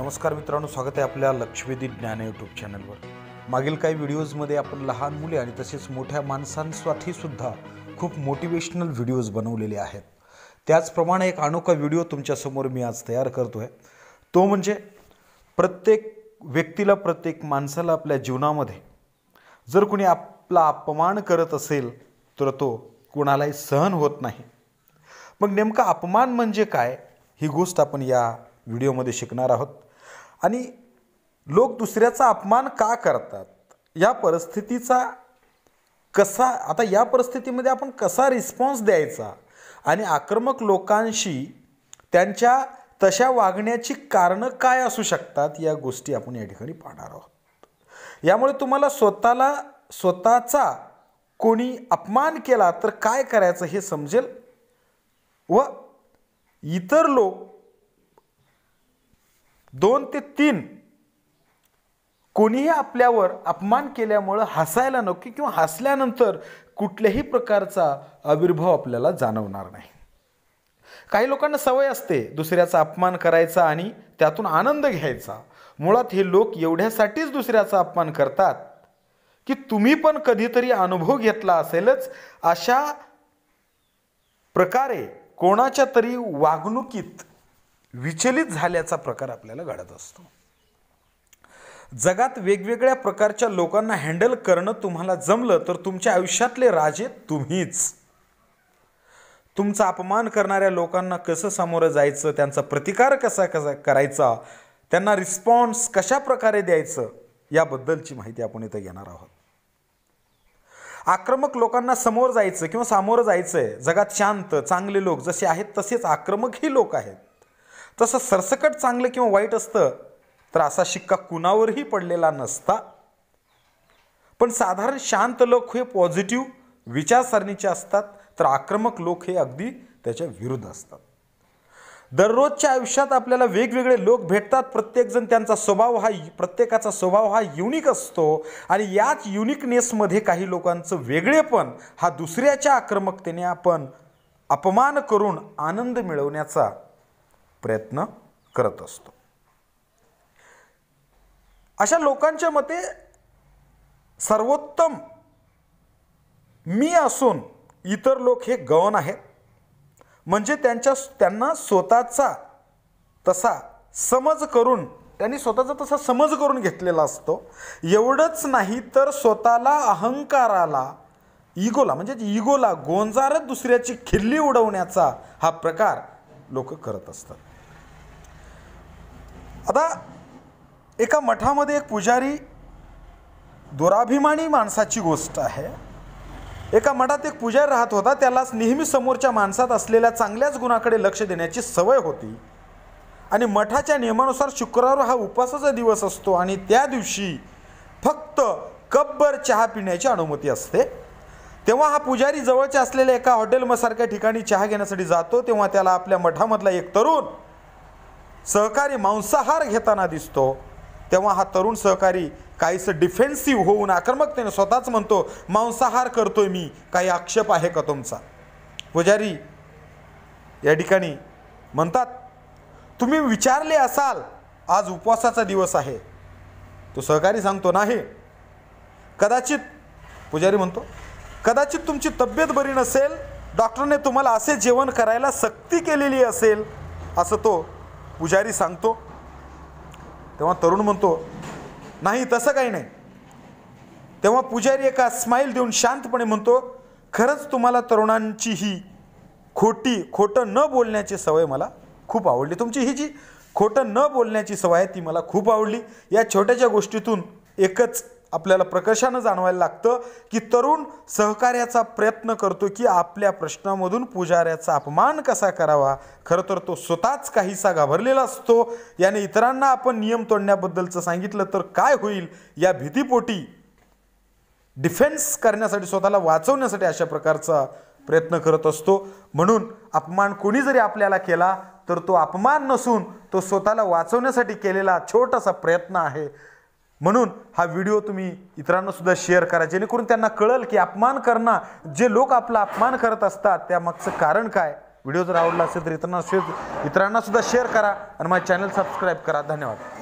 नमस्कार मित्रांनो स्वागत आहे आपल्या लक्ष्मीदी ज्ञान यूट्यूब चॅनलवर मागील काही व्हिडिओजमध्ये आपण लहान मुले आणि तसेच मोठ्या माणसांसाठी सुद्धा खूप मोटिवेशनल व्हिडिओज बनवलेले आहेत त्याचप्रमाणे एक अनोखा व्हिडिओ तुमच्यासमोर मी आज तयार करतो आहे तो म्हणजे प्रत्येक व्यक्तीला प्रत्येक माणसाला आपल्या जीवनामध्ये जर कोणी आपला अपमान करत असेल तर तो कोणालाही सहन होत नाही मग नेमका अपमान म्हणजे काय ही गोष्ट आपण या व्हिडिओमध्ये शिकणार आहोत आणि लोक दुसऱ्याचा अपमान का करतात या परिस्थितीचा कसा आता या परिस्थितीमध्ये आपण कसा रिस्पॉन्स द्यायचा आणि आक्रमक लोकांशी त्यांच्या तशा वागण्याची कारणं काय असू शकतात या गोष्टी आपण या ठिकाणी पाहणार आहोत यामुळे तुम्हाला स्वतःला स्वतःचा कोणी अपमान केला तर काय करायचं हे समजेल व इतर लोक दोन ते तीन कोणीही आपल्यावर अपमान केल्यामुळं हसायला नको किंवा हसल्यानंतर कुठल्याही प्रकारचा आविर्भाव आपल्याला जाणवणार नाही काही लोकांना सवय असते दुसऱ्याचा अपमान करायचा आणि त्यातून आनंद घ्यायचा मुळात हे लोक एवढ्यासाठीच दुसऱ्याचा अपमान करतात की तुम्ही पण कधीतरी अनुभव घेतला असेलच अशा प्रकारे कोणाच्या तरी वागणुकीत विचलित झाल्याचा प्रकार आपल्याला घडत असतो जगात वेगवेगळ्या प्रकारच्या लोकांना हँडल करणं तुम्हाला जमलं तर तुमच्या आयुष्यातले राजे तुम्हीच तुमचा अपमान करणाऱ्या लोकांना कसं सामोरं जायचं त्यांचा प्रतिकार कसा कसा करायचा त्यांना रिस्पॉन्स कशा प्रकारे द्यायचं याबद्दलची माहिती आपण इथं घेणार आहोत आक्रमक लोकांना समोर जायचं किंवा सामोरं जायचं आहे जगात शांत चांगले लोक जसे आहेत तसेच आक्रमकही लोक आहेत तसं सरसकट चांगलं किंवा वाईट असतं तर असा शिक्का कुणावरही पडलेला नसता पण साधारण शांत लोक हे पॉझिटिव्ह विचारसरणीचे असतात तर आक्रमक लोक हे अगदी त्याच्या विरुद्ध असतात दररोजच्या आयुष्यात आपल्याला वेगवेगळे लोक भेटतात प्रत्येकजण त्यांचा स्वभाव हा प्रत्येकाचा स्वभाव हा युनिक असतो आणि याच युनिकनेसमध्ये काही लोकांचं वेगळेपण हा दुसऱ्याच्या आक्रमकतेने आपण अपमान करून आनंद मिळवण्याचा प्रयत्न करत असतो अशा लोकांच्या मते सर्वोत्तम मी असून इतर लोक हे गवन आहेत म्हणजे त्यांच्या त्यांना स्वतःचा तसा समज करून त्यांनी स्वतःचा तसा समज करून घेतलेला असतो एवढंच नाही तर स्वतःला अहंकाराला इगोला म्हणजे इगोला गोंजारत दुसऱ्याची खिल्ली उडवण्याचा हा प्रकार लोक करत असतात आता एका मठामध्ये एक पुजारी दुराभिमानी माणसाची गोष्ट आहे एका मठात एक पुजारी राहत होता त्यालाच नेहमी समोरच्या माणसात असलेल्या चांगल्याच गुणाकडे लक्ष देण्याची सवय होती आणि मठाच्या नियमानुसार शुक्रवार हा उपवासाचा दिवस असतो आणि त्या दिवशी फक्त कब्बर चहा पिण्याची अनुमती असते तेव्हा हा पुजारी जवळच्या असलेल्या एका हॉटेलमसारख्या ठिकाणी चहा घेण्यासाठी जातो तेव्हा त्याला आपल्या मठामधला एक तरुण सहकारी मांसाहार घेताना दिसतो तेव्हा हा तरुण सहकारी काहीसं डिफेन्सिव्ह होऊन आक्रमकतेने स्वतःच म्हणतो मांसाहार करतोय मी काही आक्षेप आहे का तुमचा पुजारी या ठिकाणी म्हणतात तुम्ही विचारले असाल आज उपवासाचा दिवस आहे तो सहकारी सांगतो नाही कदाचित पुजारी म्हणतो कदाचित तुमची तब्येत बरी नसेल डॉक्टरने तुम्हाला असे जेवण करायला सक्ती केलेली असेल असं तो पुजारी सांगतो तेव्हा तरुण म्हणतो नाही तसं काही नाही तेव्हा पुजारी एका स्माईल देऊन शांतपणे म्हणतो खरंच तुम्हाला तरुणांची ही खोटी खोटं न बोलण्याची सवय मला खूप आवडली तुमची ही जी खोटं न बोलण्याची सवय आहे ती मला खूप आवडली या छोट्याशा गोष्टीतून एकच आपल्याला प्रकर्षानं जाणवायला लागतं की तरुण सहकार्याचा प्रयत्न करतो की आपल्या प्रश्नामधून पुजाऱ्याचा अपमान कसा करावा खरं तर तो स्वतःच काहीसा घाबरलेला असतो याने इतरांना आपण नियम तोडण्याबद्दलचं सांगितलं तर काय होईल या भीतीपोटी डिफेन्स करण्यासाठी स्वतःला वाचवण्यासाठी अशा प्रकारचा प्रयत्न करत असतो म्हणून अपमान कोणी जरी आपल्याला केला तर तो अपमान नसून तो स्वतःला वाचवण्यासाठी केलेला छोटासा प्रयत्न आहे म्हणून हा व्हिडिओ तुम्ही इतरांनासुद्धा शेअर करा जेणेकरून त्यांना कळेल की अपमान करणं जे लोक आपला अपमान करत असतात त्या मागचं कारण काय व्हिडिओ जर आवडला असेल तर इतरांना शेअर इतरांनासुद्धा शेअर करा आणि माझ्या चॅनल सबस्क्राईब करा धन्यवाद